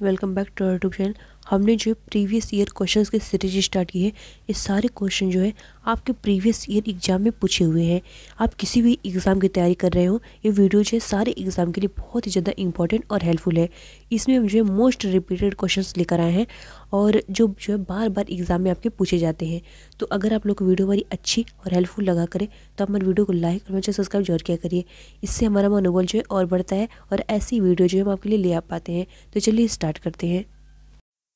welcome back to our youtube channel हमने जो previous year questions की सीरीज स्टार्ट की है ये सारे क्वेश्चन जो है आपके प्रीवियस ईयर एग्ज़ाम में पूछे हुए हैं आप किसी भी एग्ज़ाम की तैयारी कर रहे हो ये वीडियो जो है सारे एग्ज़ाम के लिए बहुत ही ज़्यादा इंपॉर्टेंट और हेल्पफुल है इसमें हम जो है मोस्ट रिपीटेड क्वेश्चन लेकर आए हैं और जो जो है बार बार एग्ज़ाम में आपके पूछे जाते हैं तो अगर आप लोग को वीडियो हमारी अच्छी और हेल्पफुल लगा करें तो आप हमारे वीडियो को लाइक और मेरे सब्सक्राइब जरूर किया करिए इससे हमारा मनोबल जो है और बढ़ता है और ऐसी वीडियो जो है हम आपके लिए ले आ पाते हैं तो चलिए स्टार्ट करते हैं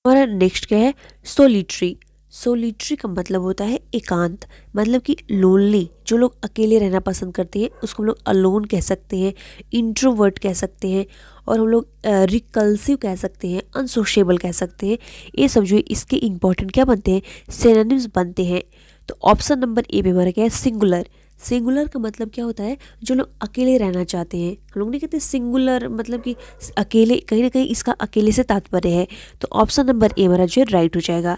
और नेक्स्ट क्या है सोलिट्री सोलिट्री का मतलब होता है एकांत मतलब कि लोनली जो लोग अकेले रहना पसंद करते हैं उसको हम लोग अलोन कह सकते हैं इंट्रोवर्ट कह सकते हैं और हम लोग रिकल्सिव कह सकते हैं अनसोशेबल कह सकते हैं ये सब जो है इसके इम्पॉर्टेंट क्या बनते हैं सेनानिम्स बनते हैं तो ऑप्शन नंबर ए पे हमारा क्या है सिंगुलर सिंगुलर का मतलब क्या होता है जो लोग अकेले रहना चाहते हैं हम लोग नहीं कहते सिंगुलर मतलब कि अकेले कहीं ना कहीं इसका अकेले से तात्पर्य है तो ऑप्शन नंबर ए हमारा जो है राइट हो जाएगा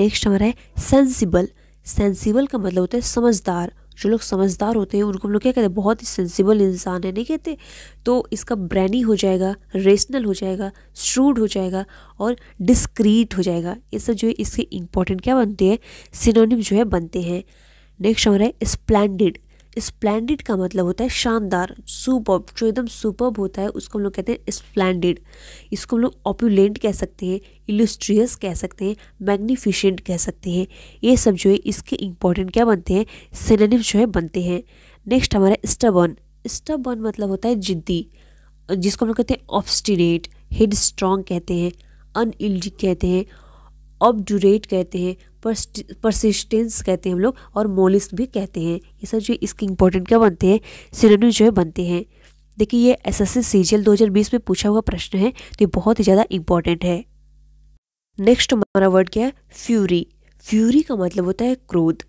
नेक्स्ट हमारा है सेंसिबल सेंसिबल का मतलब होता है समझदार जो लोग समझदार होते हैं उनको हम लोग क्या कहते हैं बहुत ही सेंसिबल इंसान है नहीं कहते तो इसका ब्रैनी हो जाएगा रेशनल हो जाएगा श्रूड हो जाएगा और डिस्क्रीट हो जाएगा ये सब जो है इसके इम्पोर्टेंट क्या बनते हैं सिनोनिम जो है बनते हैं नेक्स्ट हमारा है स्प्लैंडिड स्प्लैंडिड का मतलब होता है शानदार सुपर जो एकदम सुपर्ब होता है उसको हम लोग कहते हैं स्प्लैंडिड इसको हम लोग ऑप्यूलेंट कह सकते हैं इलुस्ट्रियस कह सकते हैं मैग्निफिशेंट कह सकते हैं ये सब जो है इसके इंपॉर्टेंट क्या बनते हैं सिनेनिम जो है बनते हैं नेक्स्ट हमारा स्टबन स्टबन मतलब होता है जिद्दी जिसको हम लोग कहते हैं ऑब्स्टिनेट हेड स्ट्रॉन्ग कहते हैं अनइल्ड कहते हैं ऑबडूरेट कहते हैं परसिस्टेंस कहते हैं हम लोग और मोलिस्ट भी कहते हैं ये सब जो इसके इंपॉर्टेंट क्या बनते हैं सिरोनिम जो है बनते हैं देखिए ये एस एस सी जी दो हज़ार बीस में पूछा हुआ प्रश्न है तो ये बहुत ही ज़्यादा इंपॉर्टेंट है नेक्स्ट हमारा वर्ड क्या है फ्यूरी फ्यूरी का मतलब होता है क्रोध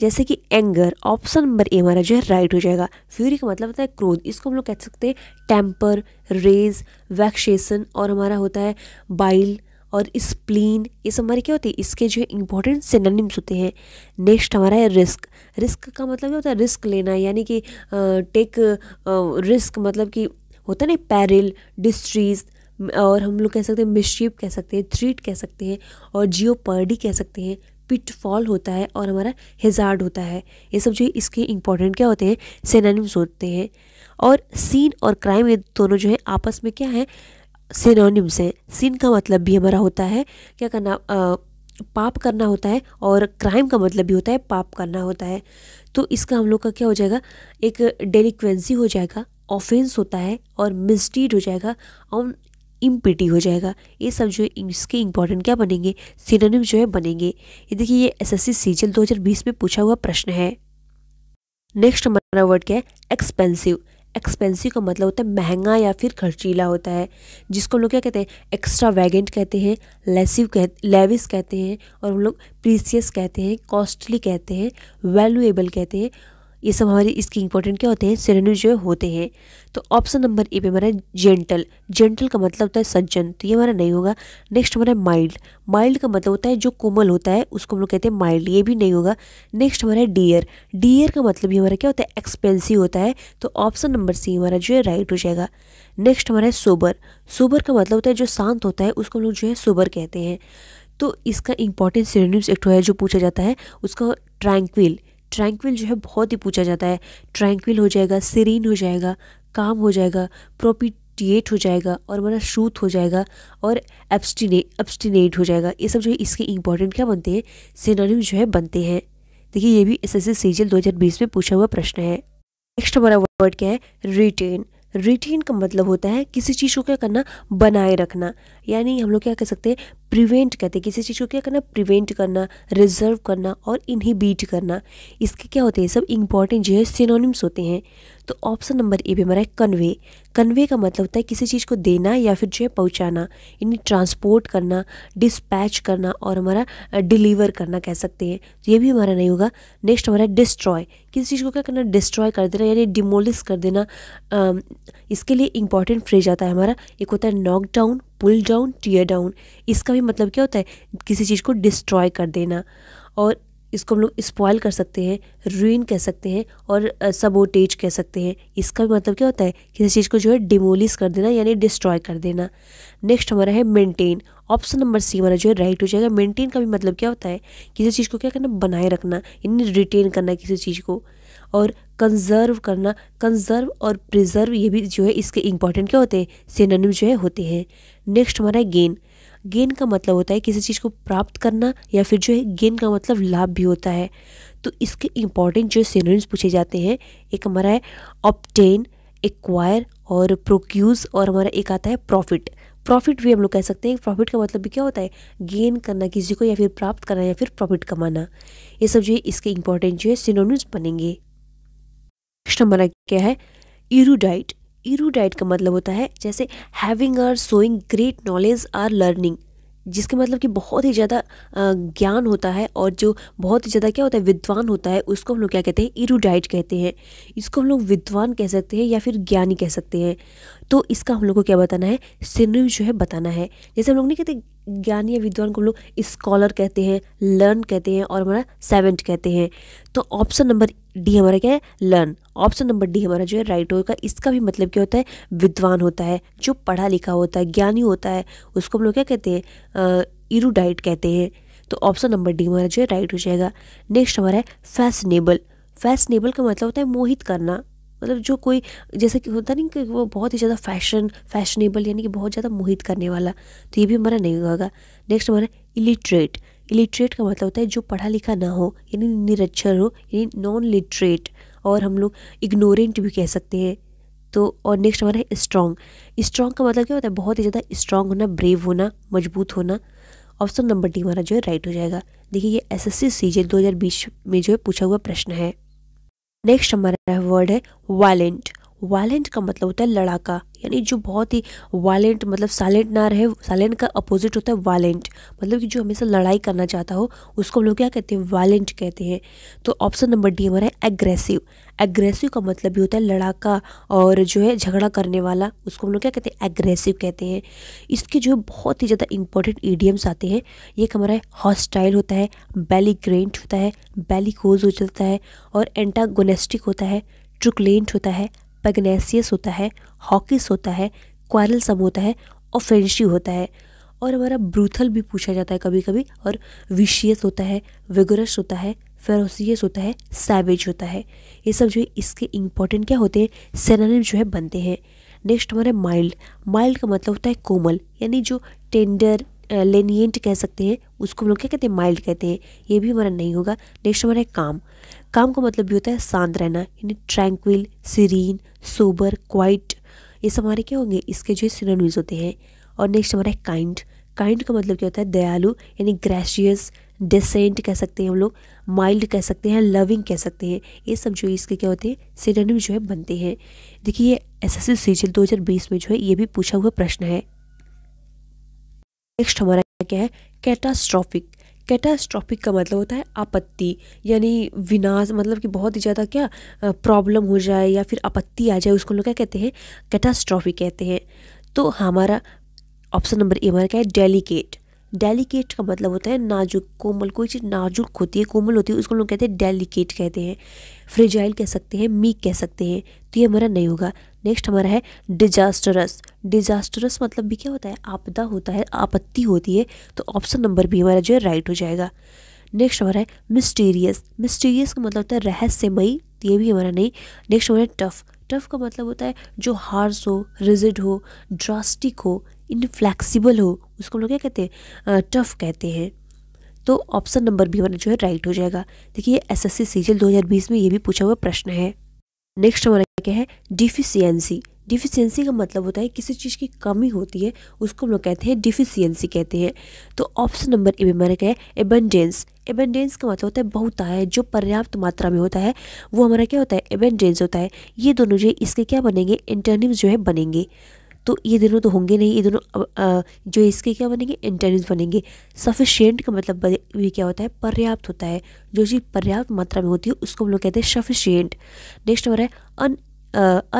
जैसे कि एंगर ऑप्शन नंबर ए हमारा जो है राइट हो जाएगा फ्यूरी का मतलब होता है क्रोध इसको हम लोग कह सकते हैं टेम्पर रेज वैक्सेशन और हमारा होता है बाइल और स्प्लीन ये सब हमारे क्या होते हैं इसके जो है इंपॉर्टेंट सिनोनिम्स होते हैं नेक्स्ट हमारा है रिस्क रिस्क का मतलब क्या होता है रिस्क लेना यानी कि टेक रिस्क मतलब कि होता है ना पैरिल डिस्ट्रीज़ और हम लोग कह सकते हैं मिशीप कह सकते हैं थ्रीट कह सकते हैं और जियोपर्डी कह सकते हैं पिटफॉल होता है और हमारा हिजार्ड होता है ये सब जो है इसके इंपॉर्टेंट क्या होते हैं सेनानिम्स होते हैं और सीन और क्राइम ये दोनों जो है आपस में क्या है सिनोनिम्स हैं सिन का मतलब भी हमारा होता है क्या करना आ, पाप करना होता है और क्राइम का मतलब भी होता है पाप करना होता है तो इसका हम लोग का क्या हो जाएगा एक डेलिक्वेंसी हो जाएगा ऑफेंस होता है और मिसडीड हो जाएगा और इम्पिटी हो जाएगा ये सब जो है इसके इंपॉर्टेंट क्या बनेंगे सिनोनिम जो है बनेंगे ये देखिए ये एस एस सी 2020 में पूछा हुआ प्रश्न है नेक्स्ट हमारा वर्ड क्या है एक्सपेंसिव एक्सपेंसिव का मतलब होता है महंगा या फिर खर्चीला होता है जिसको हम लोग क्या कहते हैं एक्स्ट्रा वैगेंट कहते हैं लेसिव कह लेविस कहते हैं और हम लोग प्रीसियस कहते हैं कॉस्टली कहते हैं वैल्यूएबल कहते हैं ये सब हमारे इसके इंपॉर्टेंट क्या होते हैं सिरेनिव जो होते हैं तो ऑप्शन नंबर ए पे हमारा जेंटल जेंटल का मतलब होता है सज्जन तो ये हमारा नहीं होगा नेक्स्ट हमारा माइल्ड माइल्ड का मतलब होता है जो कोमल होता है उसको हम लोग कहते हैं माइल्ड ये भी नहीं होगा नेक्स्ट हमारा डियर डियर का मतलब ये हमारा क्या होता है एक्सपेंसिव होता है तो ऑप्शन नंबर सी हमारा जो है राइट हो जाएगा नेक्स्ट हमारा है सोबर सोबर का मतलब होता है जो शांत होता है उसको हम लोग जो है सोबर कहते हैं तो इसका इंपॉर्टेंट सिरेनिम्स एक्ट है जो पूछा जाता है उसका ट्रैंक्विल ट्रैंक्विल जो है बहुत ही पूछा जाता है ट्रैंक्विल हो जाएगा सिरीन हो जाएगा काम हो जाएगा प्रोपी एब्सटिएट हो जाएगा और हमारा शूथ हो जाएगा और एब्सटिनेट एब्सटिनेट हो जाएगा ये सब जो है इसके इंपॉर्टेंट क्या बनते हैं सिनोनिम जो है बनते हैं देखिए ये भी एस एस सीजीएल दो में पूछा हुआ प्रश्न है नेक्स्ट हमारा वर्ड क्या है रिटेन रिटेन का मतलब होता है किसी चीज़ को क्या करना बनाए रखना यानी हम लोग क्या कह सकते हैं प्रिवेंट कहते हैं किसी चीज़ को क्या करना प्रिवेंट करना रिजर्व करना और बीट करना इसके क्या होते हैं सब इंपॉर्टेंट जो है सिनोनिम्स होते हैं तो ऑप्शन नंबर ए भी हमारा है कन्वे कन्वे का मतलब होता है किसी चीज़ को देना या फिर जो है पहुँचाना इन्हें ट्रांसपोर्ट करना डिस्पैच करना और हमारा डिलीवर करना कह सकते हैं तो ये भी हमारा नहीं होगा नेक्स्ट हमारा डिस्ट्रॉय किसी चीज़ को क्या करना डिस्ट्रॉय कर देना यानी डिमोलिस कर देना इसके लिए इंपॉर्टेंट फ्रेज आता है हमारा एक होता है knockdown pull down tear down इसका भी मतलब क्या होता है किसी चीज़ को डिस्ट्रॉय कर देना और इसको हम लोग स्पॉयल कर सकते हैं रूइन कह सकते हैं और सबोटेज कह सकते हैं इसका भी मतलब क्या होता है किसी चीज़ को जो है डिमोलिस कर देना यानी डिस्ट्रॉय कर देना नेक्स्ट हमारा है मेंटेन ऑप्शन नंबर सी हमारा जो है राइट हो जाएगा मेंटेन का भी मतलब क्या होता है किसी चीज़ को क्या करना बनाए रखना यानी रिटेन करना किसी चीज़ को और कंजर्व करना कंजर्व और प्रिजर्व ये भी जो है इसके इंपॉर्टेंट क्या होते हैं सेनोनिम जो है होते हैं नेक्स्ट हमारा है गेन गेन का मतलब होता है किसी चीज़ को प्राप्त करना या फिर जो है गेन का मतलब लाभ भी होता है तो इसके इंपॉर्टेंट जो सेनोनिम्स पूछे जाते हैं एक हमारा है ऑप्टेन एक्वायर और प्रोक्यूज और हमारा एक आता है प्रॉफिट प्रॉफिट भी हम लोग कह सकते हैं प्रॉफिट का मतलब भी क्या होता है गेन करना किसी को या फिर प्राप्त करना या फिर प्रॉफिट कमाना ये सब जो है इसके इंपॉर्टेंट जो है सिनोनिम्स बनेंगे प्रश्न बना किया है इरुडाइट इरुडाइट का मतलब होता है जैसे having or showing great knowledge or learning जिसके मतलब कि बहुत ही ज़्यादा ज्ञान होता है और जो बहुत ही ज़्यादा क्या होता है विद्वान होता है उसको हम लोग क्या कहते हैं इरूडाइट कहते हैं इसको हम लोग विद्वान कह सकते हैं या फिर ज्ञानी कह सकते हैं तो इसका हम लोग को क्या बताना है सिनोनिम जो है बताना है जैसे हम लोग नहीं कहते ज्ञान या विद्वान को हम लोग स्कॉलर कहते हैं लर्न कहते हैं और हमारा सेवेंट कहते हैं तो ऑप्शन नंबर डी हमारा क्या है लर्न ऑप्शन नंबर डी हमारा जो है राइट होगा इसका भी मतलब क्या होता है विद्वान होता है जो पढ़ा लिखा होता है ज्ञानी होता है उसको हम लोग क्या कहते हैं इरूडाइट कहते हैं तो ऑप्शन नंबर डी हमारा जो है राइट हो जाएगा नेक्स्ट हमारा है फैशनेबल फैशनेबल का मतलब होता है मोहित करना मतलब जो कोई जैसे कि होता नहीं कि वो बहुत ही ज़्यादा फैशन फैशनेबल यानी कि बहुत ज़्यादा मोहित करने वाला तो ये भी हमारा नहीं होगा नेक्स्ट हमारा इलिटरेट इलिटरेट का मतलब होता है जो पढ़ा लिखा ना हो यानी निरक्षर हो यानी नॉन लिटरेट और हम लोग इग्नोरेंट भी कह सकते हैं तो और नेक्स्ट हमारा है स्ट्रॉन्ग स्ट्रॉन्ग का मतलब क्या होता है बहुत ही ज़्यादा स्ट्रॉन्ग होना ब्रेव होना मजबूत होना ऑप्शन नंबर डी हमारा जो है राइट हो जाएगा देखिए ये एसएससी सीजे 2020 में जो है पूछा हुआ प्रश्न है नेक्स्ट हमारा वर्ड है वायलेंट वायलेंट का मतलब होता है लड़ाका यानी जो बहुत ही वायलेंट मतलब साइलेंट ना रहे साइलेंट का अपोजिट होता है वायलेंट मतलब कि जो हमेशा लड़ाई करना चाहता हो उसको हम लोग क्या कहते हैं वायलेंट कहते हैं तो ऑप्शन नंबर डी हमारा है एग्रेसिव एग्रेसिव का मतलब भी होता है लड़ाका और जो है झगड़ा करने वाला उसको हम लोग क्या कहते हैं एग्रेसिव कहते हैं इसके जो है बहुत ही ज़्यादा इंपॉर्टेंट ईडियम्स आते हैं ये हमारा है हॉस्टाइल होता है बैलीग्रेंट होता है बैलीकोज हो जाता है और एंटागोनेस्टिक होता है ट्रुकलेंट होता है पैगनेसियस होता है हॉकिस होता है सम होता है और फ्रेंशी होता है और हमारा ब्रूथल भी पूछा जाता है कभी कभी और विशियस होता है विगरस होता है फेरोसियस होता है सैवेज होता है ये सब जो है इसके इंपॉर्टेंट क्या होते हैं सेनानिम जो है बनते हैं नेक्स्ट हमारे माइल्ड माइल्ड का मतलब होता है कोमल यानी जो टेंडर लेनियंट कह सकते हैं उसको हम लोग क्या कहते हैं माइल्ड कहते हैं ये भी हमारा नहीं होगा नेक्स्ट हमारा है काम काम का मतलब भी होता है शांत रहना यानी ट्रैंक्विल सीरीन सोबर क्वाइट ये सब हमारे क्या होंगे इसके जो है सिनोनिम्स होते हैं और नेक्स्ट हमारा है काइंड काइंड का मतलब क्या होता है दयालु यानी ग्रेशियस डिसेंट कह सकते हैं हम लोग माइल्ड कह सकते हैं लविंग कह सकते हैं ये सब जो इसके क्या होते हैं सिनोनिम जो है बनते हैं देखिए ये एस एस सी सीजल 2020 में जो है ये भी पूछा हुआ प्रश्न है नेक्स्ट हमारा क्या है कैटास्ट्रॉफिक कैटास्ट्रॉफिक का मतलब होता है आपत्ति यानी विनाश मतलब कि बहुत ही ज़्यादा क्या प्रॉब्लम हो जाए या फिर आपत्ति आ जाए उसको लोग क्या कहते हैं कैटास्ट्रॉफिक कहते हैं तो हमारा ऑप्शन नंबर ए हमारा क्या है डेलीकेट डेलिकेट का मतलब होता है नाजुक कोमल कोई चीज़ नाजुक होती है कोमल होती है उसको लोग कहते हैं डेलिकेट कहते हैं फ्रिजाइल कह सकते हैं मीक कह सकते हैं तो ये हमारा नहीं होगा नेक्स्ट हमारा है डिजास्टरस डिजास्टरस मतलब भी क्या होता है आपदा होता है आपत्ति होती है तो ऑप्शन नंबर भी हमारा जो है राइट हो जाएगा नेक्स्ट हमारा है मिस्टीरियस मिस्टीरियस का मतलब होता है रहस्यमयी तो ये भी हमारा नहीं नेक्स्ट हमारा टफ टफ का मतलब होता है जो हार्स हो रिजिड हो ड्रास्टिक हो इनफ्लैक्सीबल हो उसको हम लोग क्या कहते हैं टफ कहते हैं तो ऑप्शन नंबर बी हमारा जो है राइट हो जाएगा देखिए एस एस सी सीजल दो हज़ार बीस में ये भी पूछा हुआ प्रश्न है नेक्स्ट हमारा क्या है डिफिशियंसी डिफिशियंसी का मतलब होता है किसी चीज़ की कमी होती है उसको हम लोग कहते हैं डिफिशियंसी कहते हैं तो ऑप्शन नंबर ए में हमारा क्या है एबेंडेंस एबेंडेंस का मतलब होता है बहुत है जो पर्याप्त मात्रा में होता है वो हमारा क्या होता है एबेंडेंस होता है ये दोनों जो है इसके क्या बनेंगे इंटरनिम्स जो है बनेंगे तो ये दोनों तो होंगे नहीं ये दोनों जो इसके क्या बनेंगे एंटेनिम्स बनेंगे सफिशियंट का मतलब भी क्या होता है पर्याप्त होता है जो चीज़ पर्याप्त मात्रा में होती है उसको हम लोग कहते हैं सफिशियंट नेक्स्ट हमारा है अन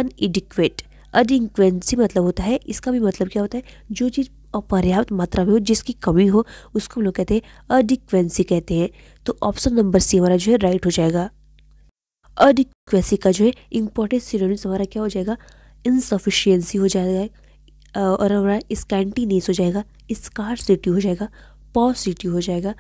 अनइडिक्वेट अडिक्वेंसी मतलब होता है इसका भी मतलब क्या होता है जो चीज़ अपर्याप्त मात्रा में हो जिसकी कमी हो उसको हम लोग कहते हैं अडिक्वेंसी कहते हैं तो ऑप्शन नंबर सी हमारा जो है राइट हो जाएगा अडिक्वेंसी का जो है इंपॉर्टेंट सीरोनिम्स हमारा क्या हो जाएगा इनसफिशियंसी हो जाएगा और हमारा नेस हो जाएगा सिटी हो जाएगा पॉजिटिव हो जाएगा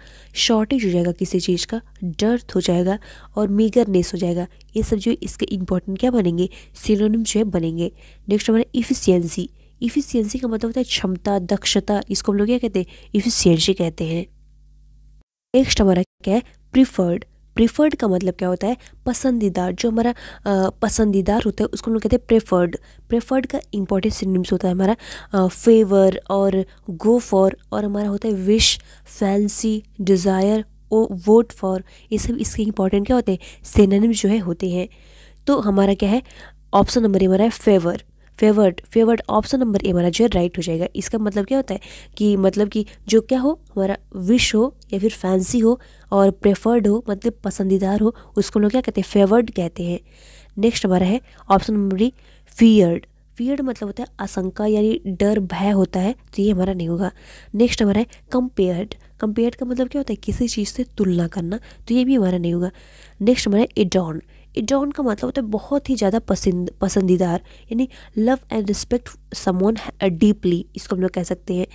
शॉर्टेज हो जाएगा किसी चीज़ का डर्थ हो जाएगा और मीगरनेस हो जाएगा ये सब जो इसके इम्पोर्टेंट क्या बनेंगे सिनोनिम जो है बनेंगे नेक्स्ट हमारा इफ़िशियंसी इफ़िशियंसी का मतलब होता है क्षमता दक्षता इसको हम लोग क्या कहते हैं इफ़िशियंसी कहते हैं नेक्स्ट हमारा क्या है प्रिफर्ड प्रिफर्ड का मतलब क्या होता है पसंदीदा जो हमारा पसंदीदार होता है उसको हम लोग कहते हैं प्रेफर्ड प्रेफर्ड का इंपॉर्टेंट सिनिम्स होता है हमारा फेवर और गो फॉर और हमारा होता है wish fancy desire or vote for ये सब इसके इंपॉर्टेंट क्या होते हैं सेनानिम्स जो है होते हैं तो हमारा क्या है ऑप्शन नंबर हमारा है favour favoured favoured option number A हमारा जो है राइट हो जाएगा इसका मतलब क्या होता है कि मतलब कि जो क्या हो हमारा विश हो या फिर फैंसी हो और प्रेफर्ड हो मतलब पसंदीदार हो उसको लोग क्या कहते हैं फेवर्ड कहते हैं नेक्स्ट हमारा है option number D feared feared मतलब होता है आशंका यानी डर भय होता है तो ये हमारा नहीं होगा नेक्स्ट हमारा है कंपेयर्ड कंपेयर्ड का मतलब क्या होता है किसी चीज़ से तुलना करना तो ये भी हमारा नहीं होगा नेक्स्ट हमारा है एडॉन इजाउन का मतलब होता है बहुत ही ज़्यादा पसंद पसंदीदार यानी love and respect someone deeply इसको हम लोग कह सकते हैं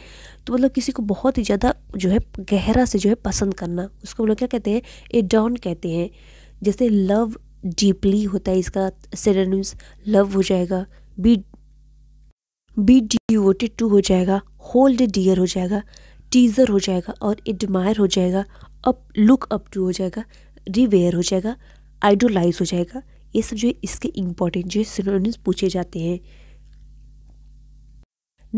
तो मतलब किसी को बहुत ही ज़्यादा जो है गहरा से जो है पसंद करना उसको हम लोग क्या कहते हैं इडाउन कहते हैं जैसे लव डीपली होता है इसका सेरेनिम्स लव हो जाएगा बी बी डिवोटेड टू हो जाएगा होल्ड डियर हो जाएगा टीजर हो जाएगा और एडमायर हो जाएगा अप लुक अप टू हो जाएगा रिवेयर हो जाएगा आइडोलाइज हो जाएगा ये सब जो है इसके इंपॉर्टेंट जो सिनोनिम्स पूछे जाते हैं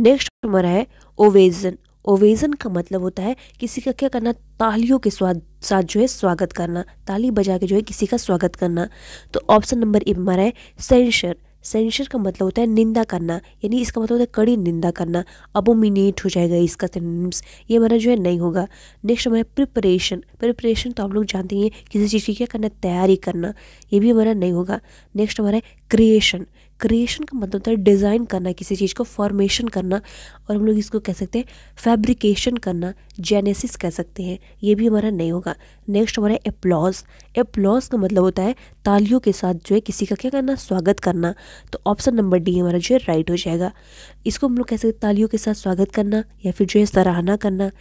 नेक्स्ट हमारा है ओवेजन ओवेजन का मतलब होता है किसी का क्या करना तालियों के स्वाद साथ जो है स्वागत करना ताली बजा के जो है किसी का स्वागत करना तो ऑप्शन नंबर ए हमारा है सेंशर सेंशर का मतलब होता है निंदा करना यानी इसका मतलब होता है कड़ी निंदा करना अबोमिनेट हो जाएगा इसका सिनम्स ये हमारा जो है नहीं होगा नेक्स्ट हमारा प्रिपरेशन प्रिपरेशन तो आप लोग जानते ही हैं किसी चीज़ की क्या करना तैयारी करना ये भी हमारा नहीं होगा नेक्स्ट हमारा क्रिएशन क्रिएशन का मतलब होता है डिज़ाइन करना किसी चीज़ को फॉर्मेशन करना और हम लोग इसको कह सकते हैं फैब्रिकेशन करना जेनेसिस कह सकते हैं ये भी हमारा नहीं होगा नेक्स्ट हमारा एप्लॉज एप्लॉज का मतलब होता है तालियों के साथ जो है किसी का क्या करना स्वागत करना तो ऑप्शन नंबर डी हमारा जो है राइट हो जाएगा इसको हम लोग कह सकते हैं तालियों के साथ स्वागत करना या फिर जो है सराहना करना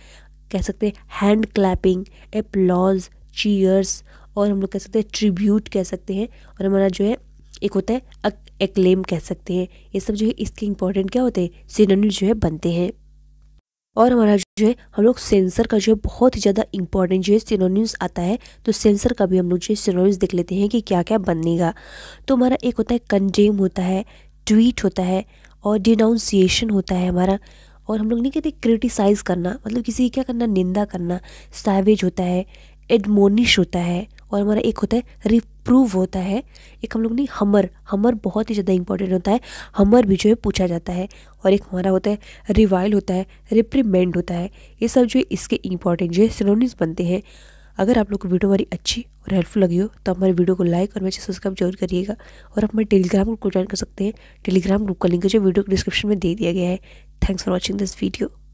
कह सकते हैं हैंड क्लैपिंग एप्लॉज चीयर्स और हम लोग कह सकते हैं ट्रिब्यूट कह सकते हैं और हमारा जो है एक होता है एक्लेम कह सकते हैं ये सब जो है इसके इंपॉर्टेंट क्या होते हैं सिनोनिम जो है बनते हैं और हमारा जो है हम लोग सेंसर का जो है बहुत ही ज़्यादा इंपॉर्टेंट जो है सिनोनिम्स आता है तो सेंसर का भी हम लोग जो है सिनोनिम्स देख लेते हैं कि क्या क्या बनेगा तो हमारा एक होता है कंडेम होता है ट्वीट होता है और डिनाउंसिएशन होता है हमारा और हम लोग नहीं कहते क्रिटिसाइज़ करना मतलब किसी की क्या करना निंदा करना सावेज होता है एडमोनिश होता है और हमारा एक होता है रिफ प्रूव होता है एक हम लोग नहीं हमर हमर बहुत ही ज़्यादा इंपॉर्टेंट होता है हमर भी जो है पूछा जाता है और एक हमारा होता है रिवाइल होता है रिप्रीमेंड होता है ये सब जो है इसके इंपॉर्टेंट जो है सिनोनिम्स बनते हैं अगर आप लोग को वीडियो हमारी अच्छी और हेल्पफुल लगी हो तो हमारे वीडियो को लाइक और मेरे सब्सक्राइब जरूर करिएगा और आप हमारे टेलीग्राम ग्रुप को ज्वाइन कर सकते हैं टेलीग्राम ग्रुप का लिंक जो वीडियो को डिस्क्रिप्शन में दे दिया गया है thanks for watching this video